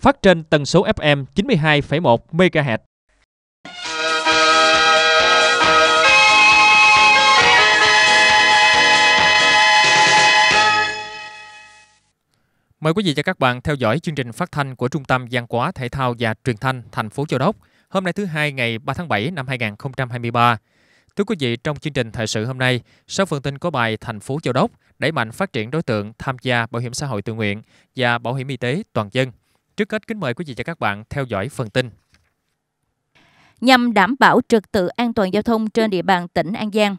phát trên tần số FM 92,1 MHz. Mời quý vị và các bạn theo dõi chương trình phát thanh của Trung tâm Văn hóa Thể thao và Truyền thanh thành phố Châu Đốc hôm nay thứ hai ngày 3 tháng 7 năm 2023. Thưa quý vị, trong chương trình thời sự hôm nay, sau phần tin có bài Thành phố Châu Đốc đẩy mạnh phát triển đối tượng tham gia bảo hiểm xã hội tự nguyện và bảo hiểm y tế toàn dân. Trước hết kính mời quý vị và các bạn theo dõi phần tin. Nhằm đảm bảo trật tự an toàn giao thông trên địa bàn tỉnh An Giang,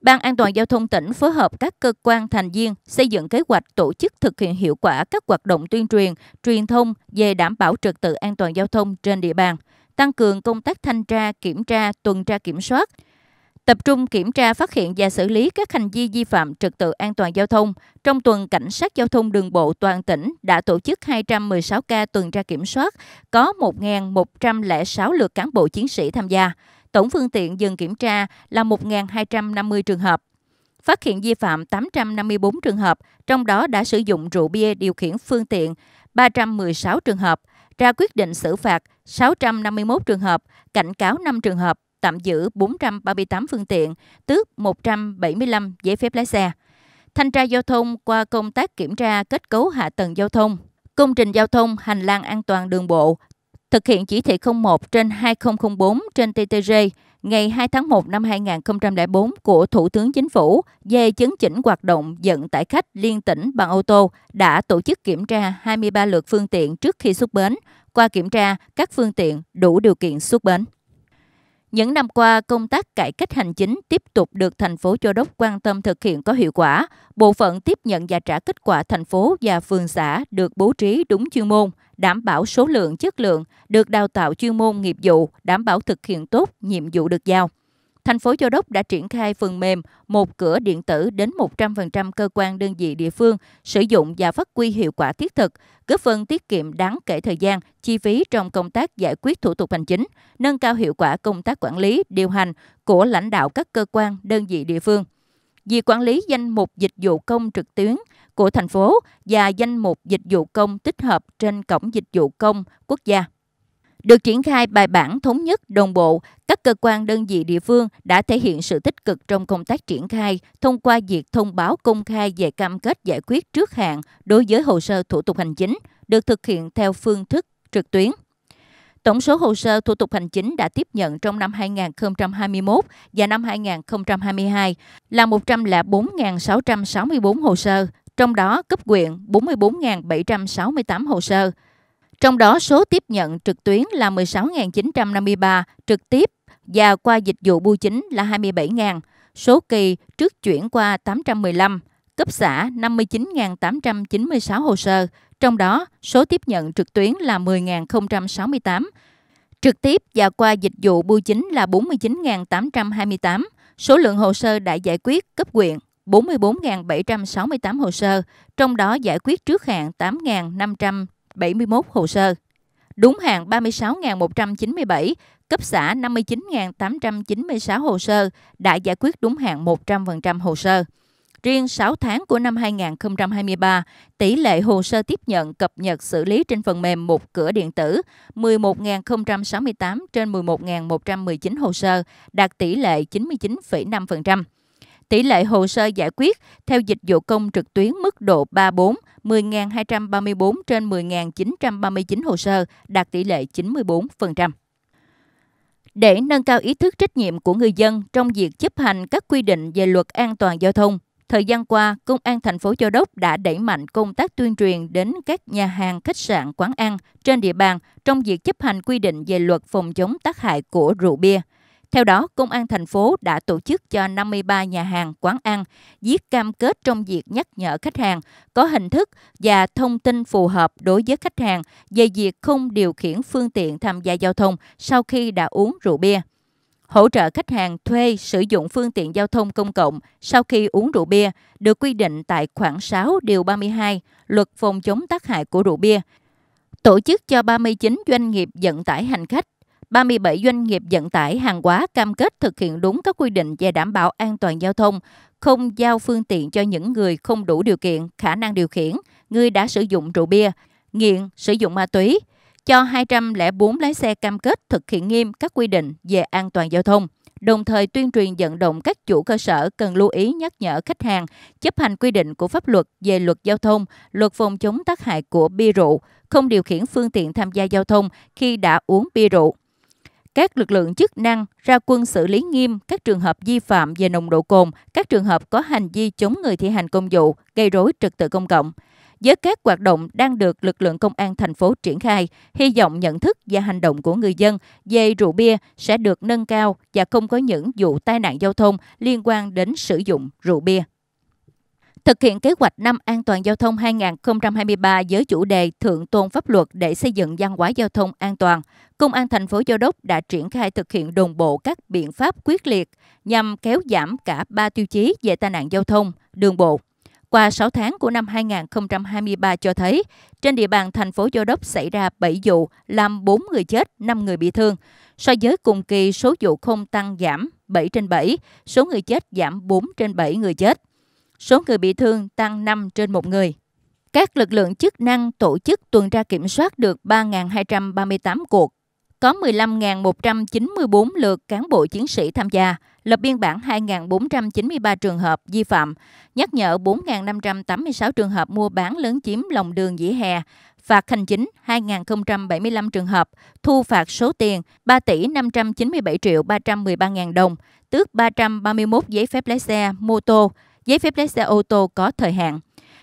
Ban An toàn Giao thông tỉnh phối hợp các cơ quan thành viên xây dựng kế hoạch tổ chức thực hiện hiệu quả các hoạt động tuyên truyền, truyền thông về đảm bảo trật tự an toàn giao thông trên địa bàn, tăng cường công tác thanh tra, kiểm tra, tuần tra kiểm soát – tập trung kiểm tra phát hiện và xử lý các hành vi vi phạm trật tự an toàn giao thông. Trong tuần, Cảnh sát Giao thông Đường bộ toàn tỉnh đã tổ chức 216 ca tuần tra kiểm soát, có 1.106 lượt cán bộ chiến sĩ tham gia. Tổng phương tiện dừng kiểm tra là 1.250 trường hợp. Phát hiện vi phạm 854 trường hợp, trong đó đã sử dụng rượu bia điều khiển phương tiện 316 trường hợp, ra quyết định xử phạt 651 trường hợp, cảnh cáo 5 trường hợp tạm giữ 438 phương tiện, tước 175 giấy phép lái xe. Thanh tra giao thông qua công tác kiểm tra kết cấu hạ tầng giao thông, công trình giao thông, hành lang an toàn đường bộ, thực hiện chỉ thị 01 trên 2004 trên TTG ngày 2 tháng 1 năm 2004 của Thủ tướng Chính phủ về chấn chỉnh hoạt động vận tải khách liên tỉnh bằng ô tô đã tổ chức kiểm tra 23 lượt phương tiện trước khi xuất bến. Qua kiểm tra, các phương tiện đủ điều kiện xuất bến. Những năm qua, công tác cải cách hành chính tiếp tục được thành phố Châu Đốc quan tâm thực hiện có hiệu quả. Bộ phận tiếp nhận và trả kết quả thành phố và phường xã được bố trí đúng chuyên môn, đảm bảo số lượng chất lượng, được đào tạo chuyên môn nghiệp vụ, đảm bảo thực hiện tốt nhiệm vụ được giao. Thành phố Châu Đốc đã triển khai phần mềm một cửa điện tử đến 100% cơ quan đơn vị địa phương sử dụng và phát huy hiệu quả thiết thực, góp phần tiết kiệm đáng kể thời gian, chi phí trong công tác giải quyết thủ tục hành chính, nâng cao hiệu quả công tác quản lý, điều hành của lãnh đạo các cơ quan đơn vị địa phương. Việc quản lý danh mục dịch vụ công trực tuyến của thành phố và danh mục dịch vụ công tích hợp trên cổng dịch vụ công quốc gia. Được triển khai bài bản thống nhất, đồng bộ, các cơ quan đơn vị địa phương đã thể hiện sự tích cực trong công tác triển khai thông qua việc thông báo công khai về cam kết giải quyết trước hạn đối với hồ sơ thủ tục hành chính được thực hiện theo phương thức trực tuyến. Tổng số hồ sơ thủ tục hành chính đã tiếp nhận trong năm 2021 và năm 2022 là 104.664 hồ sơ, trong đó cấp quyện 44.768 hồ sơ, trong đó số tiếp nhận trực tuyến là 16.953 trực tiếp và qua dịch vụ bưu chính là 27.000, số kỳ trước chuyển qua 815, cấp xã 59.896 hồ sơ, trong đó số tiếp nhận trực tuyến là 10.068, trực tiếp và qua dịch vụ bưu chính là 49.828, số lượng hồ sơ đã giải quyết cấp quyện 44.768 hồ sơ, trong đó giải quyết trước hạn 8.500 71 hồ sơ. Đúng hạn 36.197, cấp xã 59.896 hồ sơ, đã giải quyết đúng hạn 100% hồ sơ. Riêng 6 tháng của năm 2023, tỷ lệ hồ sơ tiếp nhận, cập nhật, xử lý trên phần mềm một cửa điện tử 11.068 trên 11.119 hồ sơ, đạt tỷ lệ 99,5%. Tỷ lệ hồ sơ giải quyết theo dịch vụ công trực tuyến mức độ 3-4 10.234 trên 10.939 hồ sơ, đạt tỷ lệ 94%. Để nâng cao ý thức trách nhiệm của người dân trong việc chấp hành các quy định về luật an toàn giao thông, thời gian qua, Công an thành phố Châu Đốc đã đẩy mạnh công tác tuyên truyền đến các nhà hàng, khách sạn, quán ăn trên địa bàn trong việc chấp hành quy định về luật phòng chống tác hại của rượu bia. Theo đó, Công an thành phố đã tổ chức cho 53 nhà hàng, quán ăn viết cam kết trong việc nhắc nhở khách hàng có hình thức và thông tin phù hợp đối với khách hàng về việc không điều khiển phương tiện tham gia giao thông sau khi đã uống rượu bia. Hỗ trợ khách hàng thuê sử dụng phương tiện giao thông công cộng sau khi uống rượu bia được quy định tại khoảng 6 điều 32 Luật phòng chống tác hại của rượu bia tổ chức cho 39 doanh nghiệp vận tải hành khách 37 doanh nghiệp vận tải hàng hóa cam kết thực hiện đúng các quy định về đảm bảo an toàn giao thông, không giao phương tiện cho những người không đủ điều kiện, khả năng điều khiển, người đã sử dụng rượu bia, nghiện, sử dụng ma túy, cho 204 lái xe cam kết thực hiện nghiêm các quy định về an toàn giao thông đồng thời tuyên truyền vận động các chủ cơ sở cần lưu ý nhắc nhở khách hàng chấp hành quy định của pháp luật về luật giao thông, luật phòng chống tác hại của bia rượu, không điều khiển phương tiện tham gia giao thông khi đã uống bia rượu các lực lượng chức năng ra quân xử lý nghiêm các trường hợp vi phạm về nồng độ cồn, các trường hợp có hành vi chống người thi hành công vụ, gây rối trật tự công cộng. Với các hoạt động đang được lực lượng công an thành phố triển khai, hy vọng nhận thức và hành động của người dân về rượu bia sẽ được nâng cao và không có những vụ tai nạn giao thông liên quan đến sử dụng rượu bia thực hiện kế hoạch năm an toàn giao thông 2023 với chủ đề Thượng tôn pháp luật để xây dựng văn hóa giao thông an toàn, Công an thành phố Châu Đốc đã triển khai thực hiện đồng bộ các biện pháp quyết liệt nhằm kéo giảm cả ba tiêu chí về tai nạn giao thông, đường bộ. Qua 6 tháng của năm 2023 cho thấy, trên địa bàn thành phố Châu Đốc xảy ra 7 vụ, làm 4 người chết, 5 người bị thương. So với cùng kỳ, số vụ không tăng giảm 7 trên 7, số người chết giảm 4 trên 7 người chết số người bị thương tăng 5 trên một người. Các lực lượng chức năng tổ chức tuần tra kiểm soát được 3.238 cuộc, có 15.194 lượt cán bộ chiến sĩ tham gia, lập biên bản 2.493 trường hợp vi phạm, nhắc nhở 4.586 trường hợp mua bán lớn chiếm lòng đường dĩ hè, phạt hành chính 2.075 trường hợp, thu phạt số tiền 3 tỷ 597 triệu 313 ngàn đồng, tước 331 giấy phép lái xe, mô tô, giấy phép lái xe ô tô có thời hạn.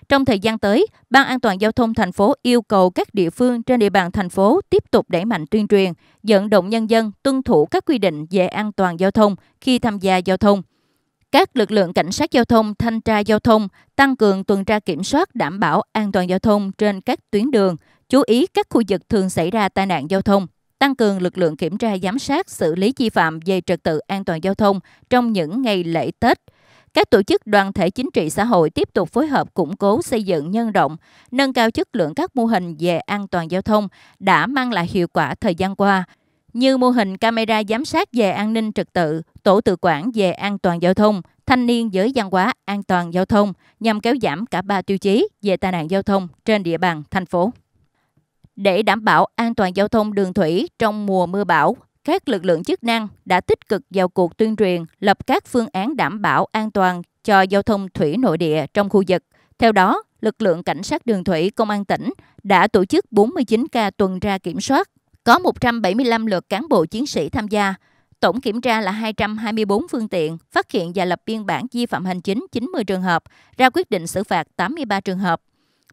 Trong thời gian tới, Ban An toàn Giao thông thành phố yêu cầu các địa phương trên địa bàn thành phố tiếp tục đẩy mạnh tuyên truyền, vận động nhân dân tuân thủ các quy định về an toàn giao thông khi tham gia giao thông. Các lực lượng cảnh sát giao thông, thanh tra giao thông tăng cường tuần tra kiểm soát đảm bảo an toàn giao thông trên các tuyến đường, chú ý các khu vực thường xảy ra tai nạn giao thông, tăng cường lực lượng kiểm tra giám sát xử lý vi phạm về trật tự an toàn giao thông trong những ngày lễ Tết – các tổ chức đoàn thể chính trị xã hội tiếp tục phối hợp củng cố xây dựng nhân rộng, nâng cao chất lượng các mô hình về an toàn giao thông đã mang lại hiệu quả thời gian qua, như mô hình camera giám sát về an ninh trật tự, tổ tự quản về an toàn giao thông, thanh niên giới văn hóa an toàn giao thông nhằm kéo giảm cả ba tiêu chí về tai nạn giao thông trên địa bàn thành phố. Để đảm bảo an toàn giao thông đường thủy trong mùa mưa bão, các lực lượng chức năng đã tích cực vào cuộc tuyên truyền, lập các phương án đảm bảo an toàn cho giao thông thủy nội địa trong khu vực. Theo đó, lực lượng cảnh sát đường thủy công an tỉnh đã tổ chức 49 ca tuần tra kiểm soát, có 175 lượt cán bộ chiến sĩ tham gia. Tổng kiểm tra là 224 phương tiện, phát hiện và lập biên bản vi phạm hành chính 90 trường hợp, ra quyết định xử phạt 83 trường hợp.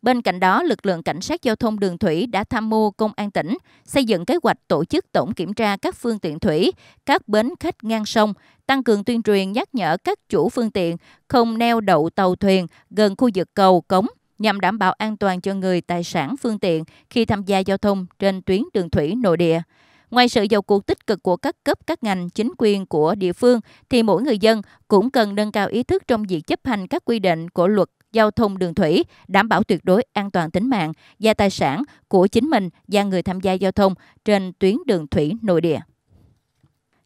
Bên cạnh đó, lực lượng cảnh sát giao thông đường thủy đã tham mưu công an tỉnh xây dựng kế hoạch tổ chức tổng kiểm tra các phương tiện thủy, các bến khách ngang sông, tăng cường tuyên truyền nhắc nhở các chủ phương tiện không neo đậu tàu thuyền gần khu vực cầu cống nhằm đảm bảo an toàn cho người tài sản phương tiện khi tham gia giao thông trên tuyến đường thủy nội địa. Ngoài sự vào cuộc tích cực của các cấp các ngành, chính quyền của địa phương, thì mỗi người dân cũng cần nâng cao ý thức trong việc chấp hành các quy định của luật giao thông đường thủy, đảm bảo tuyệt đối an toàn tính mạng và tài sản của chính mình và người tham gia giao thông trên tuyến đường thủy nội địa.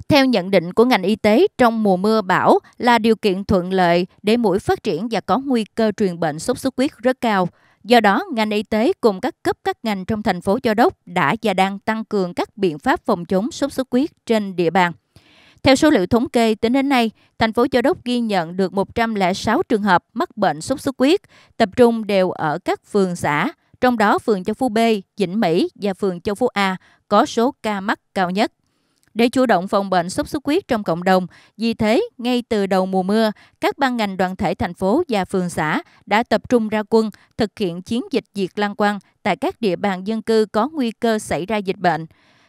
Theo nhận định của ngành y tế, trong mùa mưa bão là điều kiện thuận lợi để mũi phát triển và có nguy cơ truyền bệnh sốt xuất huyết rất cao. Do đó, ngành y tế cùng các cấp các ngành trong thành phố Châu Đốc đã và đang tăng cường các biện pháp phòng chống sốt xuất huyết trên địa bàn. Theo số liệu thống kê, tính đến nay, thành phố Châu Đốc ghi nhận được 106 trường hợp mắc bệnh sốt xuất huyết, tập trung đều ở các phường xã, trong đó phường Châu Phú B, Vĩnh Mỹ và phường Châu Phú A có số ca mắc cao nhất. Để chủ động phòng bệnh sốt xuất huyết trong cộng đồng, vì thế, ngay từ đầu mùa mưa, các ban ngành đoàn thể thành phố và phường xã đã tập trung ra quân thực hiện chiến dịch diệt lăng quăng tại các địa bàn dân cư có nguy cơ xảy ra dịch bệnh.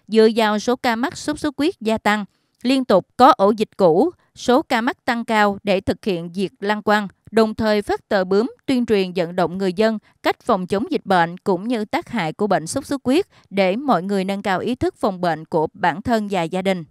Dựa vào số ca mắc sốt xuất huyết gia tăng, Liên tục có ổ dịch cũ, số ca mắc tăng cao để thực hiện diệt lăng quăng, đồng thời phát tờ bướm tuyên truyền vận động người dân cách phòng chống dịch bệnh cũng như tác hại của bệnh sốt xuất huyết để mọi người nâng cao ý thức phòng bệnh của bản thân và gia đình.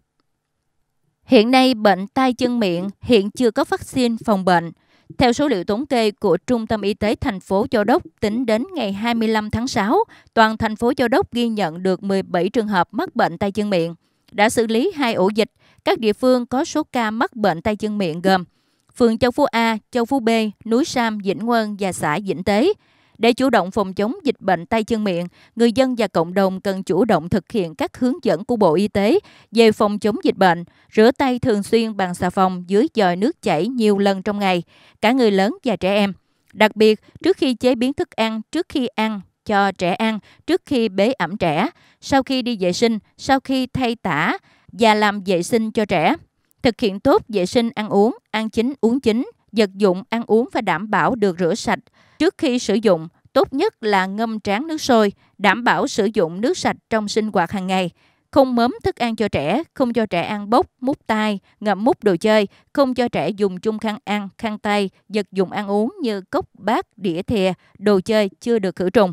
Hiện nay, bệnh tai chân miệng hiện chưa có vaccine phòng bệnh. Theo số liệu thống kê của Trung tâm Y tế thành phố Châu Đốc, tính đến ngày 25 tháng 6, toàn thành phố Châu Đốc ghi nhận được 17 trường hợp mắc bệnh tay chân miệng đã xử lý hai ổ dịch. Các địa phương có số ca mắc bệnh tay chân miệng gồm phường Châu Phú A, Châu Phú B, Núi Sam, Vĩnh Quân và xã Vĩnh Tế. Để chủ động phòng chống dịch bệnh tay chân miệng, người dân và cộng đồng cần chủ động thực hiện các hướng dẫn của Bộ Y tế về phòng chống dịch bệnh, rửa tay thường xuyên bằng xà phòng dưới dòi nước chảy nhiều lần trong ngày, cả người lớn và trẻ em. Đặc biệt, trước khi chế biến thức ăn, trước khi ăn, cho trẻ ăn trước khi bế ẩm trẻ, sau khi đi vệ sinh, sau khi thay tả và làm vệ sinh cho trẻ. Thực hiện tốt vệ sinh ăn uống, ăn chín uống chín, vật dụng ăn uống phải đảm bảo được rửa sạch trước khi sử dụng, tốt nhất là ngâm tráng nước sôi, đảm bảo sử dụng nước sạch trong sinh hoạt hàng ngày. Không mớm thức ăn cho trẻ, không cho trẻ ăn bốc, mút tay, ngậm mút đồ chơi, không cho trẻ dùng chung khăn ăn, khăn tay, vật dụng ăn uống như cốc, bát, đĩa thìa, đồ chơi chưa được khử trùng.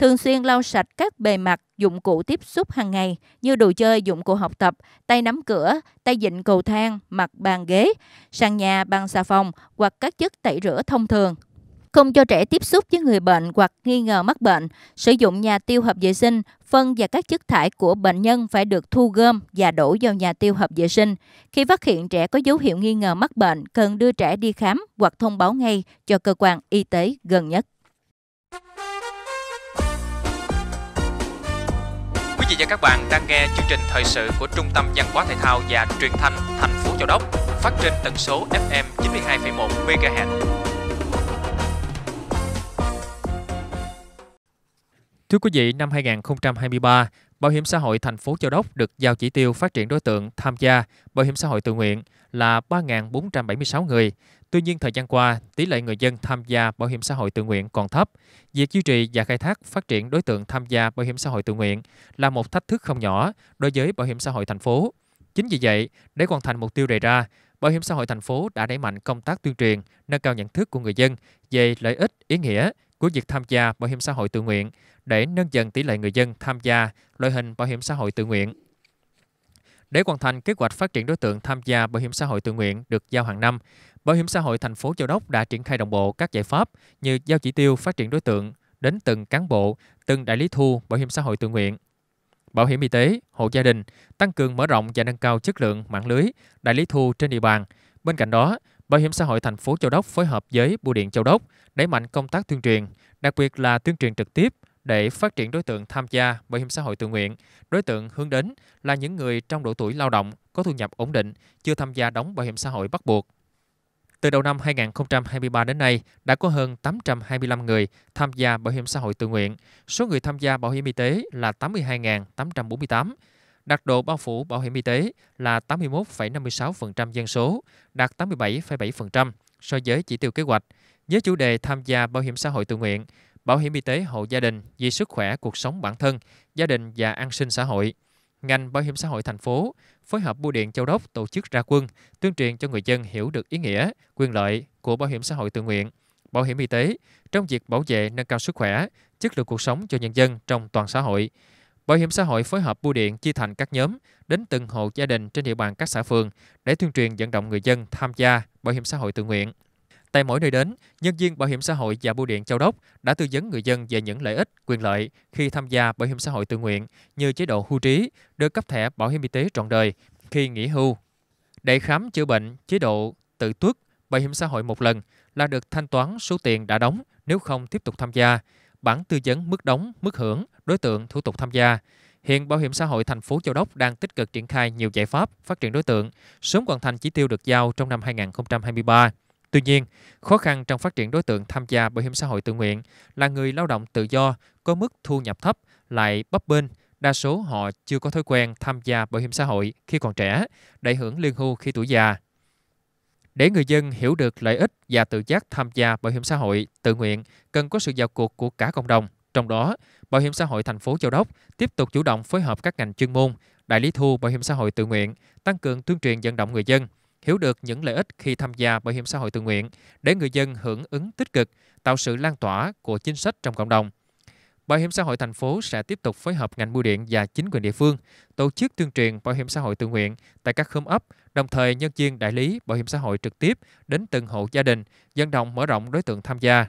Thường xuyên lau sạch các bề mặt, dụng cụ tiếp xúc hàng ngày như đồ chơi, dụng cụ học tập, tay nắm cửa, tay dịnh cầu thang, mặt bàn ghế, sàn nhà bằng xà phòng hoặc các chất tẩy rửa thông thường không cho trẻ tiếp xúc với người bệnh hoặc nghi ngờ mắc bệnh, sử dụng nhà tiêu hợp vệ sinh, phân và các chất thải của bệnh nhân phải được thu gom và đổ vào nhà tiêu hợp vệ sinh. Khi phát hiện trẻ có dấu hiệu nghi ngờ mắc bệnh, cần đưa trẻ đi khám hoặc thông báo ngay cho cơ quan y tế gần nhất. và các bạn đang nghe chương trình thời sự của Trung tâm Văn hóa Thể thao và Truyền thanh thành phố Châu Đốc phát trên tần số FM 92,1 MHz. Thưa quý vị, năm 2023, Bảo hiểm xã hội thành phố Châu Đốc được giao chỉ tiêu phát triển đối tượng tham gia bảo hiểm xã hội tự nguyện là 3.476 người. Tuy nhiên, thời gian qua, tỷ lệ người dân tham gia bảo hiểm xã hội tự nguyện còn thấp. Việc duy trì và khai thác phát triển đối tượng tham gia bảo hiểm xã hội tự nguyện là một thách thức không nhỏ đối với bảo hiểm xã hội thành phố. Chính vì vậy, để hoàn thành mục tiêu đề ra, Bảo hiểm xã hội thành phố đã đẩy mạnh công tác tuyên truyền, nâng cao nhận thức của người dân về lợi ích, ý nghĩa của việc tham gia bảo hiểm xã hội tự nguyện để nâng dần tỷ lệ người dân tham gia loại hình bảo hiểm xã hội tự nguyện. Để hoàn thành kế hoạch phát triển đối tượng tham gia bảo hiểm xã hội tự nguyện được giao hàng năm, Bảo hiểm xã hội thành phố Châu Đốc đã triển khai đồng bộ các giải pháp như giao chỉ tiêu phát triển đối tượng đến từng cán bộ, từng đại lý thu bảo hiểm xã hội tự nguyện. Bảo hiểm y tế, hộ gia đình, tăng cường mở rộng và nâng cao chất lượng mạng lưới đại lý thu trên địa bàn. Bên cạnh đó, Bảo hiểm xã hội thành phố Châu Đốc phối hợp với Bưu điện Châu Đốc đẩy mạnh công tác tuyên truyền, đặc biệt là tuyên truyền trực tiếp để phát triển đối tượng tham gia bảo hiểm xã hội tự nguyện. Đối tượng hướng đến là những người trong độ tuổi lao động có thu nhập ổn định, chưa tham gia đóng bảo hiểm xã hội bắt buộc. Từ đầu năm 2023 đến nay, đã có hơn 825 người tham gia bảo hiểm xã hội tự nguyện. Số người tham gia bảo hiểm y tế là 82.848, đạt độ bao phủ bảo hiểm y tế là 81,56% dân số, đạt 87,7% so với chỉ tiêu kế hoạch. Với chủ đề tham gia bảo hiểm xã hội tự nguyện, bảo hiểm y tế hộ gia đình vì sức khỏe cuộc sống bản thân, gia đình và an sinh xã hội. Ngành bảo hiểm xã hội thành phố phối hợp bưu điện Châu Đốc tổ chức ra quân tuyên truyền cho người dân hiểu được ý nghĩa, quyền lợi của bảo hiểm xã hội tự nguyện, bảo hiểm y tế trong việc bảo vệ nâng cao sức khỏe, chất lượng cuộc sống cho nhân dân trong toàn xã hội. Bảo hiểm xã hội phối hợp bưu điện chia thành các nhóm đến từng hộ gia đình trên địa bàn các xã phường để tuyên truyền vận động người dân tham gia bảo hiểm xã hội tự nguyện. Tại mỗi nơi đến, nhân viên bảo hiểm xã hội và bưu điện Châu Đốc đã tư vấn người dân về những lợi ích, quyền lợi khi tham gia bảo hiểm xã hội tự nguyện như chế độ hưu trí, được cấp thẻ bảo hiểm y tế trọn đời khi nghỉ hưu, để khám chữa bệnh, chế độ tự tuất, bảo hiểm xã hội một lần là được thanh toán số tiền đã đóng nếu không tiếp tục tham gia, bản tư vấn mức đóng, mức hưởng, đối tượng, thủ tục tham gia. Hiện Bảo hiểm xã hội thành phố Châu Đốc đang tích cực triển khai nhiều giải pháp phát triển đối tượng, sớm hoàn thành chỉ tiêu được giao trong năm 2023. Tuy nhiên, khó khăn trong phát triển đối tượng tham gia bảo hiểm xã hội tự nguyện là người lao động tự do có mức thu nhập thấp lại bấp bênh, đa số họ chưa có thói quen tham gia bảo hiểm xã hội khi còn trẻ, để hưởng lương hưu khi tuổi già. Để người dân hiểu được lợi ích và tự giác tham gia bảo hiểm xã hội tự nguyện, cần có sự vào cuộc của cả cộng đồng. Trong đó, Bảo hiểm xã hội thành phố Châu Đốc tiếp tục chủ động phối hợp các ngành chuyên môn, đại lý thu bảo hiểm xã hội tự nguyện, tăng cường tuyên truyền vận động người dân hiểu được những lợi ích khi tham gia bảo hiểm xã hội tự nguyện để người dân hưởng ứng tích cực, tạo sự lan tỏa của chính sách trong cộng đồng. Bảo hiểm xã hội thành phố sẽ tiếp tục phối hợp ngành bưu điện và chính quyền địa phương tổ chức tuyên truyền bảo hiểm xã hội tự nguyện tại các khóm ấp, đồng thời nhân viên đại lý bảo hiểm xã hội trực tiếp đến từng hộ gia đình, dân động mở rộng đối tượng tham gia.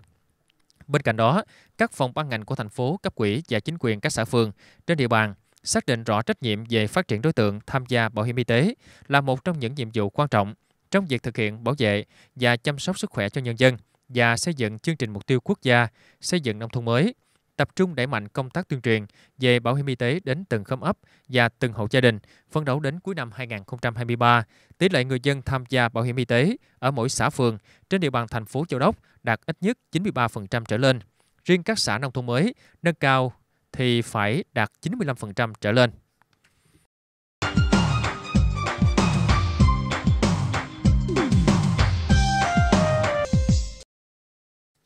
Bên cạnh đó, các phòng ban ngành của thành phố, cấp quỹ và chính quyền các xã phường trên địa bàn xác định rõ trách nhiệm về phát triển đối tượng tham gia bảo hiểm y tế là một trong những nhiệm vụ quan trọng trong việc thực hiện bảo vệ và chăm sóc sức khỏe cho nhân dân và xây dựng chương trình mục tiêu quốc gia xây dựng nông thôn mới tập trung đẩy mạnh công tác tuyên truyền về bảo hiểm y tế đến từng khóm ấp và từng hộ gia đình, phấn đấu đến cuối năm 2023, tỷ lệ người dân tham gia bảo hiểm y tế ở mỗi xã phường trên địa bàn thành phố Châu Đốc đạt ít nhất 93% trở lên. Riêng các xã nông thôn mới nâng cao thì phải đạt 95% trở lên.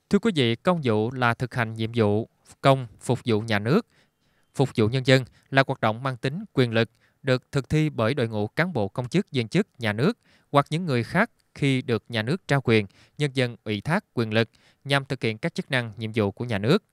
Thưa quý vị, công vụ là thực hành nhiệm vụ công phục vụ nhà nước, phục vụ nhân dân là hoạt động mang tính quyền lực được thực thi bởi đội ngũ cán bộ công chức viên chức nhà nước hoặc những người khác khi được nhà nước trao quyền, nhân dân ủy thác quyền lực nhằm thực hiện các chức năng, nhiệm vụ của nhà nước.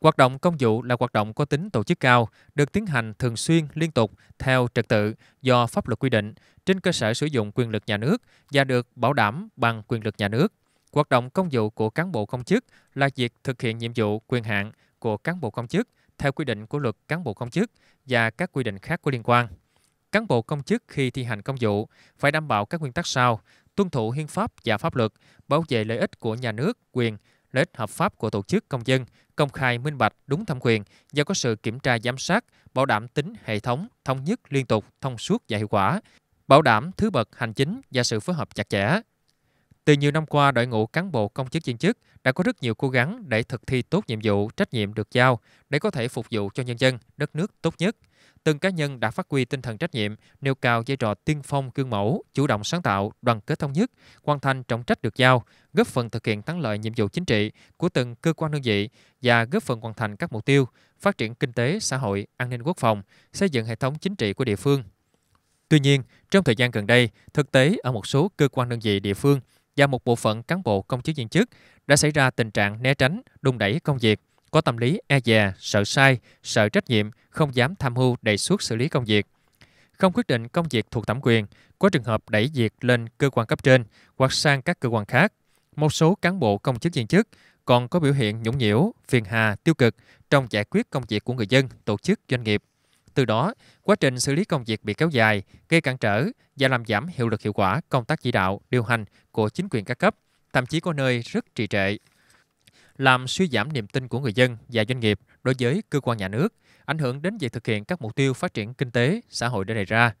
Hoạt động công vụ là hoạt động có tính tổ chức cao, được tiến hành thường xuyên liên tục theo trật tự do pháp luật quy định trên cơ sở sử dụng quyền lực nhà nước và được bảo đảm bằng quyền lực nhà nước. Hoạt động công vụ của cán bộ công chức là việc thực hiện nhiệm vụ quyền hạn của cán bộ công chức theo quy định của luật cán bộ công chức và các quy định khác có liên quan. Cán bộ công chức khi thi hành công vụ phải đảm bảo các nguyên tắc sau: tuân thủ hiến pháp và pháp luật, bảo vệ lợi ích của nhà nước, quyền, lợi ích hợp pháp của tổ chức công dân, công khai minh bạch, đúng thẩm quyền và có sự kiểm tra giám sát, bảo đảm tính hệ thống, thống nhất, liên tục, thông suốt và hiệu quả, bảo đảm thứ bậc hành chính và sự phối hợp chặt chẽ từ nhiều năm qua, đội ngũ cán bộ công chức viên chức đã có rất nhiều cố gắng để thực thi tốt nhiệm vụ, trách nhiệm được giao để có thể phục vụ cho nhân dân, đất nước tốt nhất. Từng cá nhân đã phát huy tinh thần trách nhiệm, nêu cao vai trò tiên phong gương mẫu, chủ động sáng tạo, đoàn kết thống nhất, hoàn thành trọng trách được giao, góp phần thực hiện thắng lợi nhiệm vụ chính trị của từng cơ quan đơn vị và góp phần hoàn thành các mục tiêu phát triển kinh tế, xã hội, an ninh quốc phòng, xây dựng hệ thống chính trị của địa phương. Tuy nhiên, trong thời gian gần đây, thực tế ở một số cơ quan đơn vị địa phương – và một bộ phận cán bộ công chức viên chức đã xảy ra tình trạng né tránh, đung đẩy công việc, có tâm lý e dè, sợ sai, sợ trách nhiệm, không dám tham mưu đề xuất xử lý công việc. Không quyết định công việc thuộc thẩm quyền, có trường hợp đẩy việc lên cơ quan cấp trên hoặc sang các cơ quan khác. Một số cán bộ công chức viên chức còn có biểu hiện nhũng nhiễu, phiền hà, tiêu cực trong giải quyết công việc của người dân, tổ chức, doanh nghiệp. Từ đó, quá trình xử lý công việc bị kéo dài, gây cản trở và làm giảm hiệu lực hiệu quả công tác chỉ đạo, điều hành của chính quyền các cấp, thậm chí có nơi rất trì trệ. Làm suy giảm niềm tin của người dân và doanh nghiệp đối với cơ quan nhà nước, ảnh hưởng đến việc thực hiện các mục tiêu phát triển kinh tế, xã hội đã đề ra.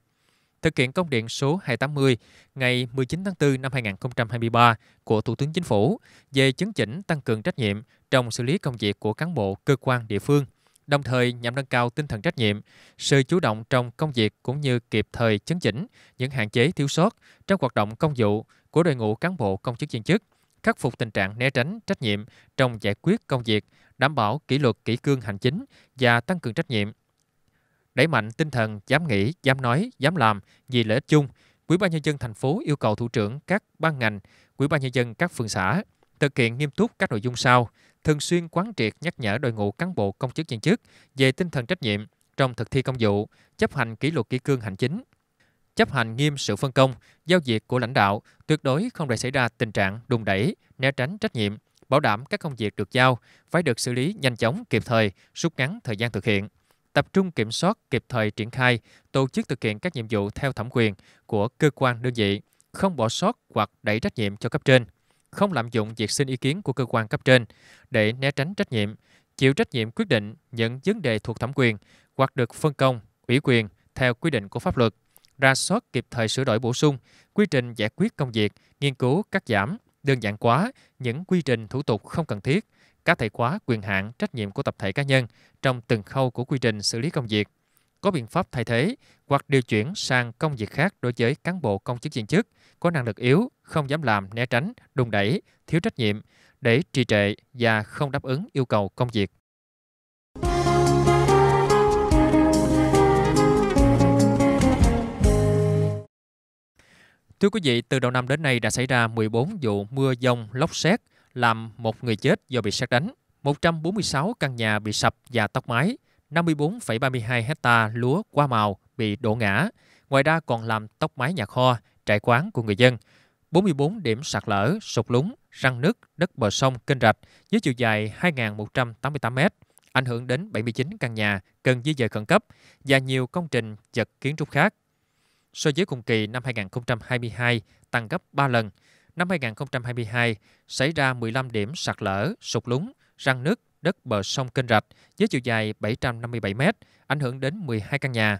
Thực hiện công điện số 280 ngày 19 tháng 4 năm 2023 của Thủ tướng Chính phủ về chấn chỉnh tăng cường trách nhiệm trong xử lý công việc của cán bộ cơ quan địa phương – đồng thời nhằm nâng cao tinh thần trách nhiệm, sự chủ động trong công việc cũng như kịp thời chấn chỉnh những hạn chế thiếu sót trong hoạt động công vụ của đội ngũ cán bộ công chức viên chức, khắc phục tình trạng né tránh trách nhiệm trong giải quyết công việc, đảm bảo kỷ luật kỷ cương hành chính và tăng cường trách nhiệm. Đẩy mạnh tinh thần dám nghĩ, dám nói, dám làm vì lợi ích chung, Quỹ ban nhân dân thành phố yêu cầu thủ trưởng các ban ngành, quỹ ban nhân dân các phường xã thực hiện nghiêm túc các nội dung sau: thường xuyên quán triệt nhắc nhở đội ngũ cán bộ công chức viên chức về tinh thần trách nhiệm trong thực thi công vụ, chấp hành kỷ luật kỷ cương hành chính, chấp hành nghiêm sự phân công, giao việc của lãnh đạo, tuyệt đối không để xảy ra tình trạng đùn đẩy, né tránh trách nhiệm, bảo đảm các công việc được giao phải được xử lý nhanh chóng, kịp thời, rút ngắn thời gian thực hiện tập trung kiểm soát kịp thời triển khai, tổ chức thực hiện các nhiệm vụ theo thẩm quyền của cơ quan đơn vị, không bỏ sót hoặc đẩy trách nhiệm cho cấp trên không lạm dụng việc xin ý kiến của cơ quan cấp trên để né tránh trách nhiệm, chịu trách nhiệm quyết định những vấn đề thuộc thẩm quyền hoặc được phân công, ủy quyền theo quy định của pháp luật, ra soát kịp thời sửa đổi bổ sung quy trình giải quyết công việc, nghiên cứu cắt giảm, đơn giản quá những quy trình thủ tục không cần thiết, cá thể quá quyền hạn trách nhiệm của tập thể cá nhân trong từng khâu của quy trình xử lý công việc có biện pháp thay thế hoặc điều chuyển sang công việc khác đối với cán bộ công chức viên chức có năng lực yếu, không dám làm, né tránh, đùn đẩy, thiếu trách nhiệm để trì trệ và không đáp ứng yêu cầu công việc. Thưa quý vị, từ đầu năm đến nay đã xảy ra 14 vụ mưa dông lốc xét, làm một người chết do bị sét đánh, 146 căn nhà bị sập và tốc mái, 54,32 hecta lúa qua màu bị đổ ngã. Ngoài ra còn làm tốc mái nhà kho, trại quán của người dân. 44 điểm sạt lở, sụt lún, răng nứt, đất bờ sông, kênh rạch với chiều dài 2.188 m, ảnh hưởng đến 79 căn nhà cần di dời khẩn cấp và nhiều công trình vật kiến trúc khác. So với cùng kỳ năm 2022, tăng gấp 3 lần. Năm 2022, xảy ra 15 điểm sạt lở, sụt lún, răng nứt, đất bờ sông kênh rạch với chiều dài 757 m, ảnh hưởng đến 12 căn nhà.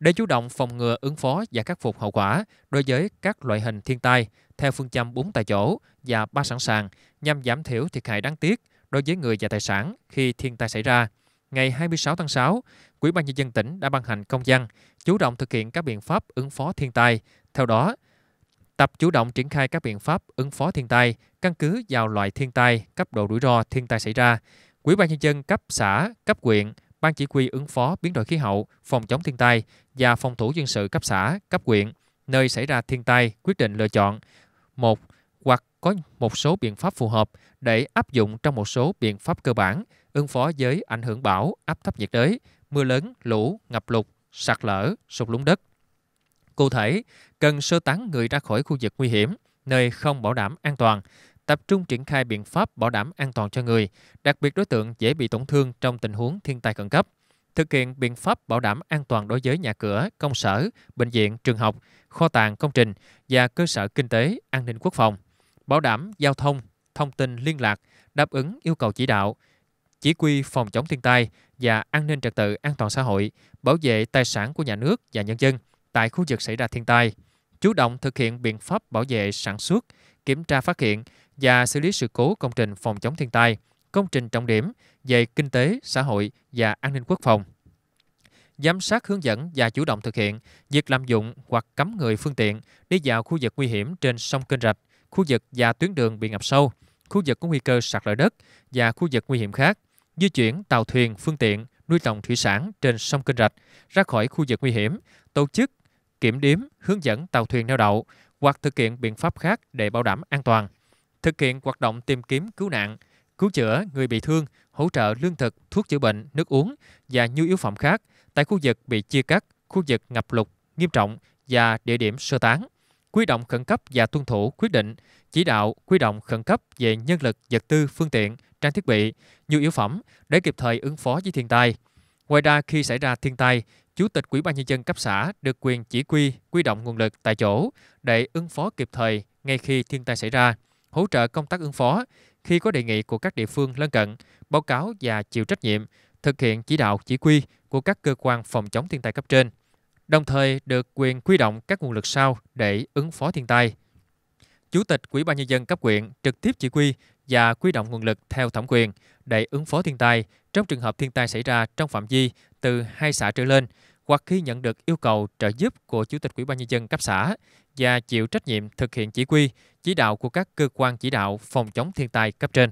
Để chủ động phòng ngừa ứng phó và khắc phục hậu quả đối với các loại hình thiên tai theo phương châm 4 tại chỗ và 3 sẵn sàng nhằm giảm thiểu thiệt hại đáng tiếc đối với người và tài sản khi thiên tai xảy ra. Ngày 26 tháng 6, Quỹ ban nhân dân tỉnh đã ban hành công văn chủ động thực hiện các biện pháp ứng phó thiên tai. Theo đó, tập chủ động triển khai các biện pháp ứng phó thiên tai căn cứ vào loại thiên tai, cấp độ rủi ro thiên tai xảy ra, Quỹ ban nhân dân cấp xã, cấp huyện, ban chỉ huy ứng phó biến đổi khí hậu, phòng chống thiên tai và phòng thủ dân sự cấp xã, cấp huyện nơi xảy ra thiên tai quyết định lựa chọn một hoặc có một số biện pháp phù hợp để áp dụng trong một số biện pháp cơ bản ứng phó với ảnh hưởng bão, áp thấp nhiệt đới, mưa lớn, lũ, ngập lụt, sạt lở, sụt lún đất. Cụ thể, cần sơ tán người ra khỏi khu vực nguy hiểm, nơi không bảo đảm an toàn, tập trung triển khai biện pháp bảo đảm an toàn cho người, đặc biệt đối tượng dễ bị tổn thương trong tình huống thiên tai khẩn cấp, thực hiện biện pháp bảo đảm an toàn đối với nhà cửa, công sở, bệnh viện, trường học, kho tàng công trình và cơ sở kinh tế, an ninh quốc phòng, bảo đảm giao thông, thông tin liên lạc, đáp ứng yêu cầu chỉ đạo, chỉ quy phòng chống thiên tai và an ninh trật tự an toàn xã hội, bảo vệ tài sản của nhà nước và nhân dân tại khu vực xảy ra thiên tai, chủ động thực hiện biện pháp bảo vệ sản xuất, kiểm tra phát hiện và xử lý sự cố công trình phòng chống thiên tai, công trình trọng điểm về kinh tế, xã hội và an ninh quốc phòng. Giám sát hướng dẫn và chủ động thực hiện việc lạm dụng hoặc cấm người phương tiện đi vào khu vực nguy hiểm trên sông kênh rạch, khu vực và tuyến đường bị ngập sâu, khu vực có nguy cơ sạt lở đất và khu vực nguy hiểm khác, di chuyển tàu thuyền, phương tiện, nuôi trồng thủy sản trên sông kênh rạch ra khỏi khu vực nguy hiểm, tổ chức kiểm điểm, hướng dẫn tàu thuyền neo đậu hoặc thực hiện biện pháp khác để bảo đảm an toàn thực hiện hoạt động tìm kiếm cứu nạn, cứu chữa người bị thương, hỗ trợ lương thực, thuốc chữa bệnh, nước uống và nhu yếu phẩm khác tại khu vực bị chia cắt, khu vực ngập lụt nghiêm trọng và địa điểm sơ tán. Quy động khẩn cấp và tuân thủ quyết định, chỉ đạo quy động khẩn cấp về nhân lực, vật tư, phương tiện, trang thiết bị, nhu yếu phẩm để kịp thời ứng phó với thiên tai. Ngoài ra khi xảy ra thiên tai, Chủ tịch Ủy ban nhân dân cấp xã được quyền chỉ quy, quy động nguồn lực tại chỗ để ứng phó kịp thời ngay khi thiên tai xảy ra hỗ trợ công tác ứng phó khi có đề nghị của các địa phương lân cận, báo cáo và chịu trách nhiệm thực hiện chỉ đạo chỉ quy của các cơ quan phòng chống thiên tai cấp trên, đồng thời được quyền quy động các nguồn lực sau để ứng phó thiên tai. Chủ tịch Ủy ban nhân dân cấp huyện trực tiếp chỉ quy và quy động nguồn lực theo thẩm quyền để ứng phó thiên tai trong trường hợp thiên tai xảy ra trong phạm vi từ hai xã trở lên hoặc khi nhận được yêu cầu trợ giúp của Chủ tịch Ủy ban nhân dân cấp xã và chịu trách nhiệm thực hiện chỉ quy, chỉ đạo của các cơ quan chỉ đạo phòng chống thiên tai cấp trên.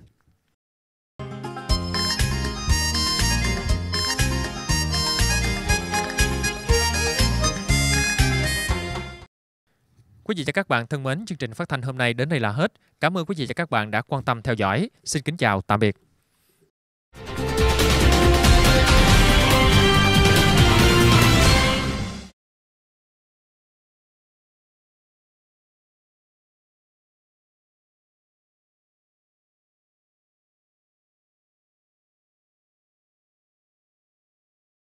Quý vị và các bạn thân mến, chương trình phát thanh hôm nay đến đây là hết. Cảm ơn quý vị và các bạn đã quan tâm theo dõi. Xin kính chào, tạm biệt.